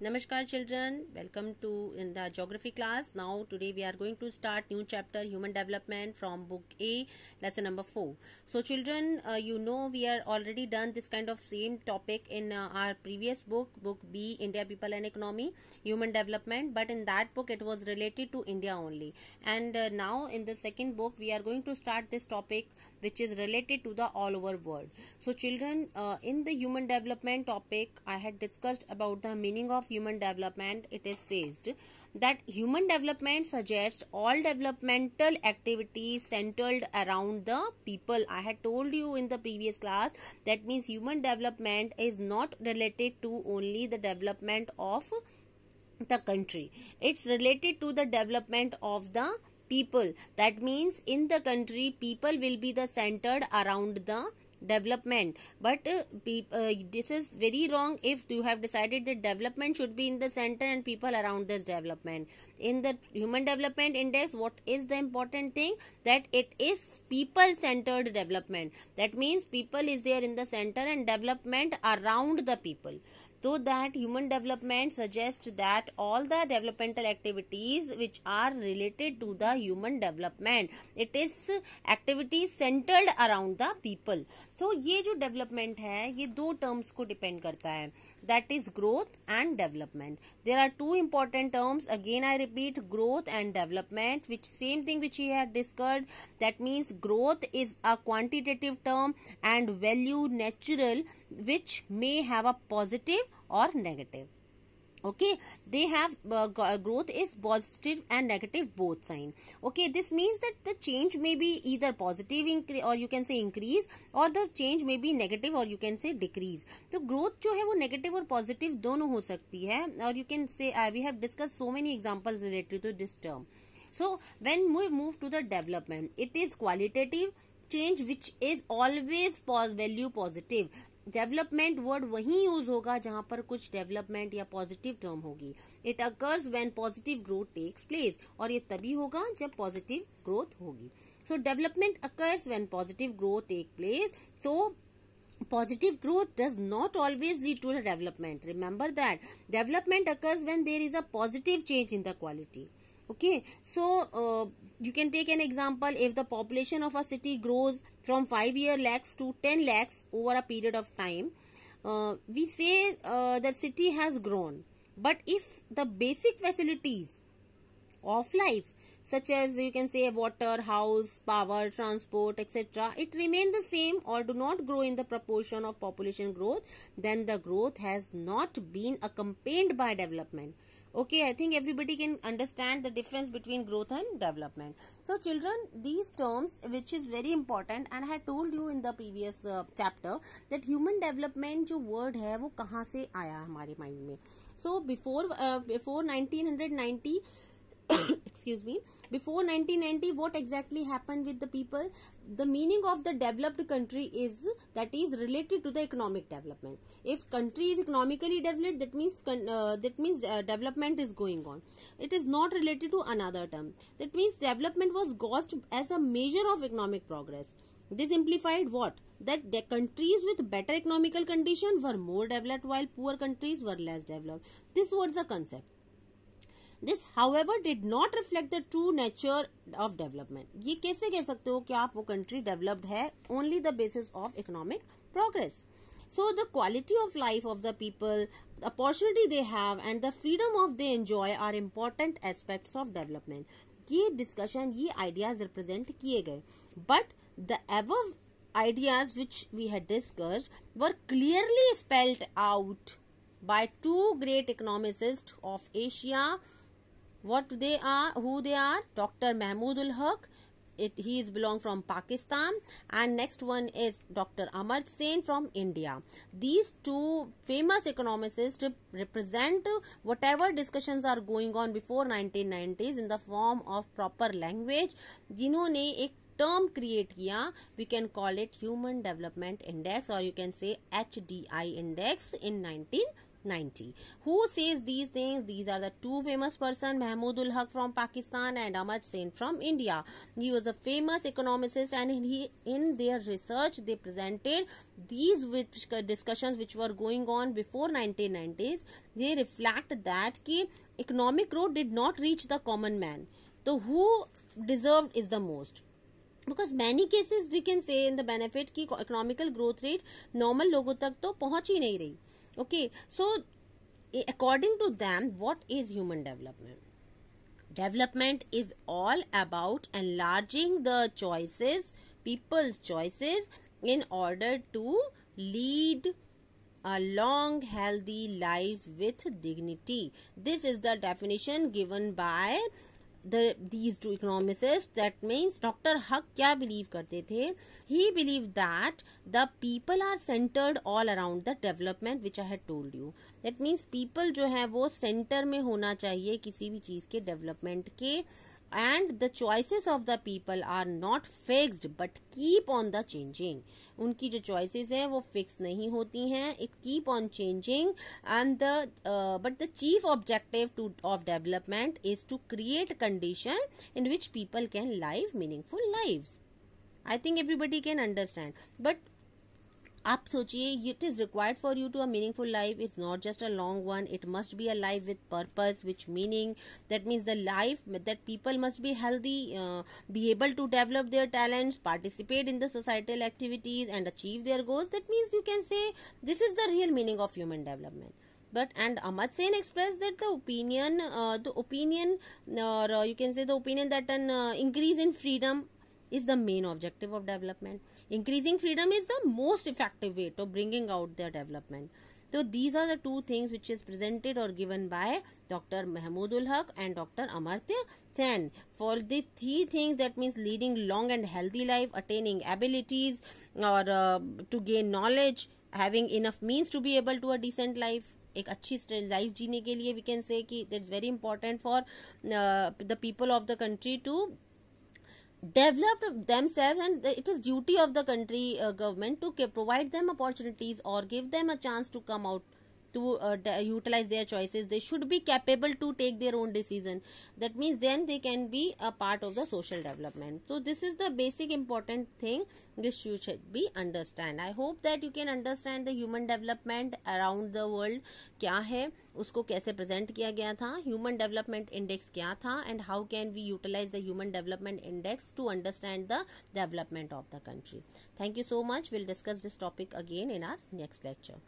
Namaskar children, welcome to in the geography class. Now today we are going to start new chapter human development from book A lesson number 4. So children uh, you know we are already done this kind of same topic in uh, our previous book book B India people and economy human development but in that book it was related to India only and uh, now in the second book we are going to start this topic which is related to the all over world so children uh, in the human development topic i had discussed about the meaning of human development it is said that human development suggests all developmental activities centered around the people i had told you in the previous class that means human development is not related to only the development of the country it's related to the development of the people. That means in the country, people will be the centered around the development but uh, pe- uh, this is very wrong if you have decided that development should be in the center and people around this development in the human development index what is the important thing that it is people centered development that means people is there in the center and development around the people so that human development suggest that all the developmental activities which are related to the human development it is activity centered around the people so ye jo development hai ye do terms ko depend karta hai that is growth and development. There are two important terms again I repeat growth and development which same thing which we had discussed that means growth is a quantitative term and value natural which may have a positive or negative. okay they have uh, growth is positive and negative both sign okay this means that the change may be either positive or you can say increase or the change may be negative or you can say decrease so growth jo hai wo negative or positive dono ho sakti hai or you can say uh, we have discussed so many examples related to this term so when we move to the development it is qualitative change which is always value positive development word वहीं use होगा जहां पर कुछ development या positive term होगी it occurs when positive growth takes place और ये तभी होगा जब पॉजिटिव ग्रोथ होगी so development occurs when positive growth take place so positive growth does not always lead to the development remember that development occurs when there is a positive change in the quality okay so you can take an example if the population of a city grows from 5 year lakhs to 10 lakhs over a period of time, uh, we say uh, that city has grown. But if the basic facilities of life such as you can say water, house, power, transport, etc. It remain the same or do not grow in the proportion of population growth, then the growth has not been accompanied by development. Okay, I think everybody can understand the difference between growth and development. So children, these terms which is very important and I had told you in the previous uh, chapter that human development जो word है वो कहाँ से आया हमारे mind So before uh, before 1990 excuse me before 1990, what exactly happened with the people? The meaning of the developed country is that is related to the economic development. If country is economically developed, that means uh, that means uh, development is going on. It is not related to another term. That means development was gauged as a measure of economic progress. This implied what? That the countries with better economical condition were more developed while poor countries were less developed. This was the concept. This, however, did not reflect the true nature of development. ये कैसे कह सकते हो कि आप वो country developed है only the basis of economic progress. So the quality of life of the people, the opportunity they have and the freedom of they enjoy are important aspects of development. ये discussion, ये ideas represent किए गए But the above ideas which we had discussed were clearly spelled out by two great economists of Asia, what they are who they are dr mahmood ul haq it, he is belong from Pakistan and next one is Dr. Amar Sen from India. These two famous economists represent whatever discussions are going on before 1990s in the form of proper language जिन्होंने एक term create किया we can call it Human Development Index or you can say HDI index in 19 1990 Who says these things? These are the two famous person mahmud ul Haq from Pakistan and Amar Sen from India. He was a famous economist and he, in their research they presented these which discussions which were going on before 1990s. They reflect that ki economic growth did not reach the common man. So who deserved is the most? Because many cases we can say in the benefit की economical growth rate normal लोगों तक तो पहुंच ही नहीं रही Okay, so according to them, what is human development? Development is all about enlarging the choices, people's choices, in order to lead a long healthy life with dignity. This is the definition given by these two economist that means doctor Haq क्या believe करते थे he believe that the people are centred all around the development which I had told you that means people जो है वो centre में होना चाहिए किसी भी चीज के डेवलपमेंट के and the choices of the people are not fixed but keep on the changing उनकी जो चॉइसेस हैं वो फिक्स नहीं होती हैं it keep on changing and the but the chief objective to of development is to create condition in which people can live meaningful lives I think everybody can understand but आप सोचिए it is required for you to a meaningful life it's not just a long one it must be a life with purpose which meaning that means the life that people must be healthy be able to develop their talents participate in the societal activities and achieve their goals that means you can say this is the real meaning of human development but and Amad Sen expressed that the opinion, uh, the opinion, or uh, you can say the opinion that an uh, increase in freedom is the main objective of development. Increasing freedom is the most effective way to bringing out their development. So these are the two things which is presented or given by Dr. Mahmoodul Haq and Dr. Amartya Sen. For these three things, that means leading long and healthy life, attaining abilities or uh, to gain knowledge, having enough means to be able to a decent life, एक अच्छी life जीने के लिए we can say कि that's very important for the people of the country to developed themselves and it is duty of the country uh, government to provide them opportunities or give them a chance to come out to uh, utilize their choices they should be capable to take their own decision that means then they can be a part of the social development so this is the basic important thing which you should be understand i hope that you can understand the human development around the world kya hai उसको कैसे present किया गया था human development index क्या था how can we utilize the human development index to understand the development of the country. Thank you so much. We'll discuss this topic again in our next lecture.